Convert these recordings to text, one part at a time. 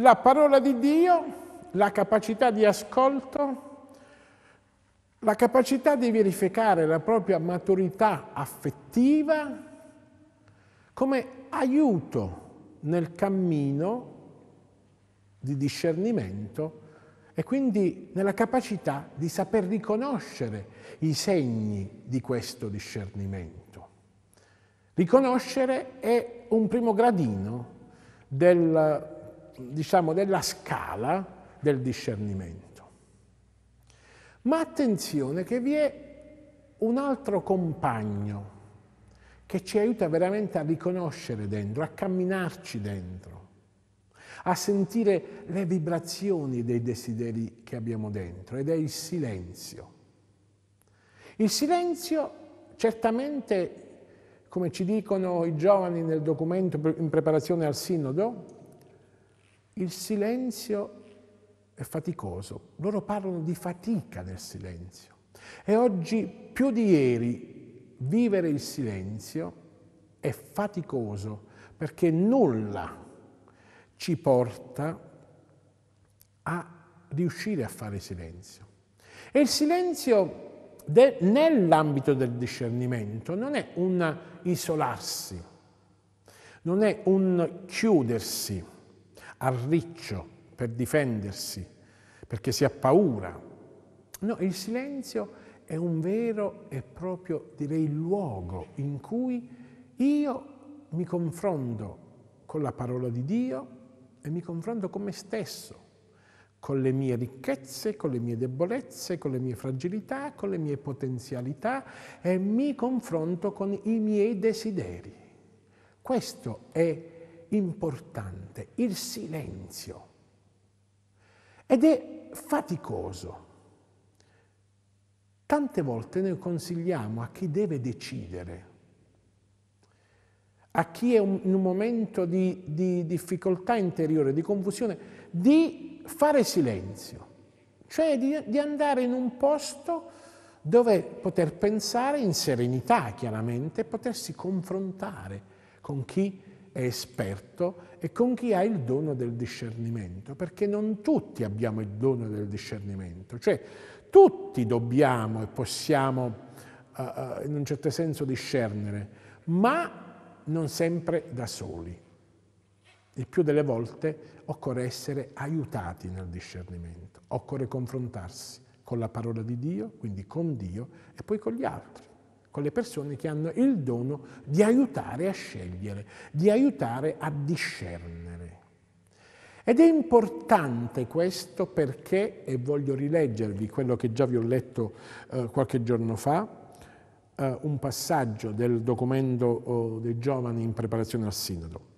la parola di Dio, la capacità di ascolto, la capacità di verificare la propria maturità affettiva come aiuto nel cammino di discernimento e quindi nella capacità di saper riconoscere i segni di questo discernimento. Riconoscere è un primo gradino del diciamo, della scala del discernimento. Ma attenzione che vi è un altro compagno che ci aiuta veramente a riconoscere dentro, a camminarci dentro, a sentire le vibrazioni dei desideri che abbiamo dentro ed è il silenzio. Il silenzio certamente, come ci dicono i giovani nel documento in preparazione al sinodo, il silenzio è faticoso, loro parlano di fatica nel silenzio. E oggi più di ieri vivere il silenzio è faticoso perché nulla ci porta a riuscire a fare silenzio. E il silenzio nell'ambito del discernimento non è un isolarsi, non è un chiudersi, arriccio per difendersi, perché si ha paura. No, il silenzio è un vero e proprio, direi, luogo in cui io mi confronto con la parola di Dio e mi confronto con me stesso, con le mie ricchezze, con le mie debolezze, con le mie fragilità, con le mie potenzialità e mi confronto con i miei desideri. Questo è importante, il silenzio. Ed è faticoso. Tante volte noi consigliamo a chi deve decidere, a chi è un, in un momento di, di difficoltà interiore, di confusione, di fare silenzio, cioè di, di andare in un posto dove poter pensare in serenità, chiaramente, potersi confrontare con chi è esperto e con chi ha il dono del discernimento, perché non tutti abbiamo il dono del discernimento, cioè tutti dobbiamo e possiamo uh, uh, in un certo senso discernere, ma non sempre da soli. Il più delle volte occorre essere aiutati nel discernimento, occorre confrontarsi con la parola di Dio, quindi con Dio e poi con gli altri con le persone che hanno il dono di aiutare a scegliere, di aiutare a discernere. Ed è importante questo perché, e voglio rileggervi quello che già vi ho letto eh, qualche giorno fa, eh, un passaggio del documento oh, dei giovani in preparazione al sinodo.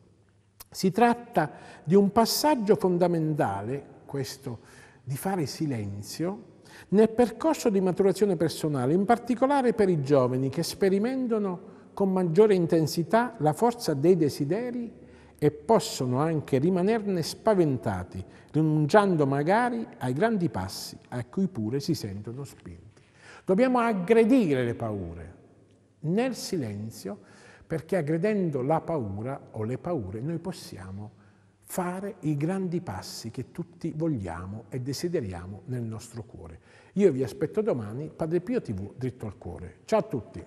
Si tratta di un passaggio fondamentale, questo di fare silenzio, nel percorso di maturazione personale, in particolare per i giovani che sperimentano con maggiore intensità la forza dei desideri e possono anche rimanerne spaventati, rinunciando magari ai grandi passi a cui pure si sentono spinti. Dobbiamo aggredire le paure nel silenzio perché aggredendo la paura o le paure noi possiamo fare i grandi passi che tutti vogliamo e desideriamo nel nostro cuore. Io vi aspetto domani, Padre Pio TV, dritto al cuore. Ciao a tutti!